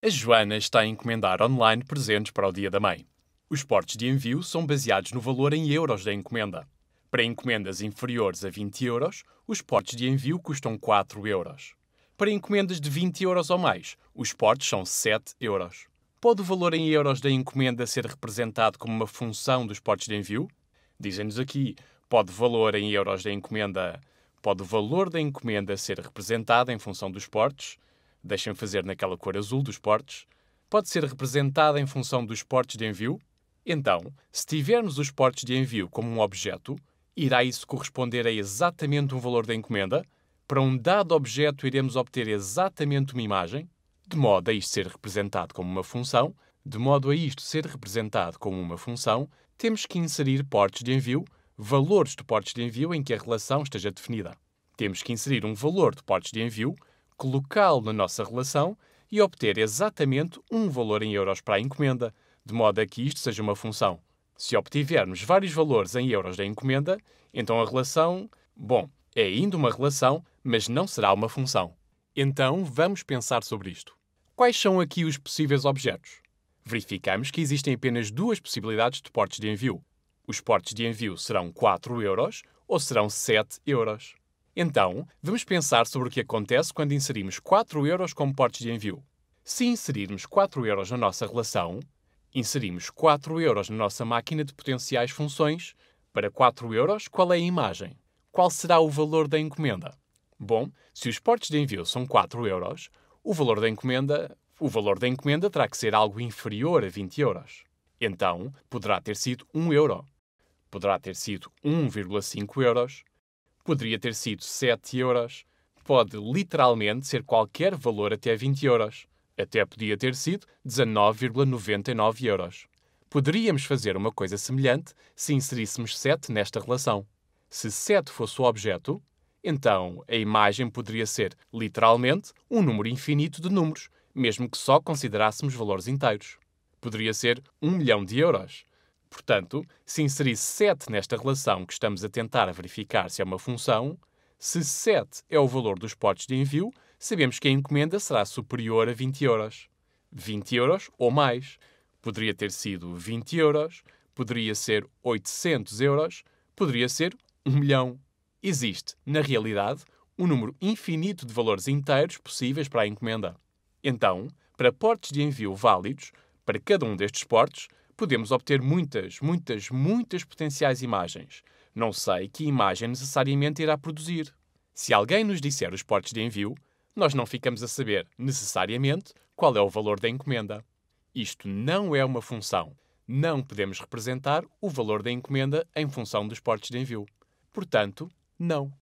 A Joana está a encomendar online presentes para o Dia da Mãe. Os portes de envio são baseados no valor em euros da encomenda. Para encomendas inferiores a 20 euros, os portes de envio custam 4 euros. Para encomendas de 20 euros ou mais, os portes são 7 euros. Pode o valor em euros da encomenda ser representado como uma função dos portes de envio? Dizem-nos aqui, pode o valor em euros da encomenda... Pode o valor da encomenda ser representado em função dos portes? deixem fazer naquela cor azul dos portes, pode ser representada em função dos portes de envio? Então, se tivermos os portes de envio como um objeto, irá isso corresponder a exatamente um valor da encomenda? Para um dado objeto iremos obter exatamente uma imagem? De modo a isto ser representado como uma função, de modo a isto ser representado como uma função, temos que inserir portes de envio, valores de portes de envio em que a relação esteja definida. Temos que inserir um valor de portes de envio colocá-lo na nossa relação e obter exatamente um valor em euros para a encomenda, de modo a que isto seja uma função. Se obtivermos vários valores em euros da encomenda, então a relação, bom, é ainda uma relação, mas não será uma função. Então vamos pensar sobre isto. Quais são aqui os possíveis objetos? Verificamos que existem apenas duas possibilidades de portes de envio. Os portes de envio serão 4 euros ou serão 7 euros. Então, vamos pensar sobre o que acontece quando inserimos 4 euros como portes de envio. Se inserirmos 4 euros na nossa relação, inserimos 4 euros na nossa máquina de potenciais funções. Para 4 euros, qual é a imagem? Qual será o valor da encomenda? Bom, se os portes de envio são 4 euros, o valor da encomenda, o valor da encomenda terá que ser algo inferior a 20 euros. Então, poderá ter sido 1 euro. Poderá ter sido 1,5 euros Poderia ter sido 7 euros. Pode literalmente ser qualquer valor até 20 euros. Até podia ter sido 19,99 euros. Poderíamos fazer uma coisa semelhante se inseríssemos 7 nesta relação. Se 7 fosse o objeto, então a imagem poderia ser, literalmente, um número infinito de números, mesmo que só considerássemos valores inteiros. Poderia ser 1 milhão de euros, Portanto, se inserir 7 nesta relação que estamos a tentar verificar se é uma função, se 7 é o valor dos potes de envio, sabemos que a encomenda será superior a 20 euros. 20 euros ou mais. Poderia ter sido 20 euros, poderia ser 800 euros, poderia ser 1 milhão. Existe, na realidade, um número infinito de valores inteiros possíveis para a encomenda. Então, para portes de envio válidos, para cada um destes portes, podemos obter muitas, muitas, muitas potenciais imagens. Não sei que imagem necessariamente irá produzir. Se alguém nos disser os portes de envio, nós não ficamos a saber, necessariamente, qual é o valor da encomenda. Isto não é uma função. Não podemos representar o valor da encomenda em função dos portes de envio. Portanto, não.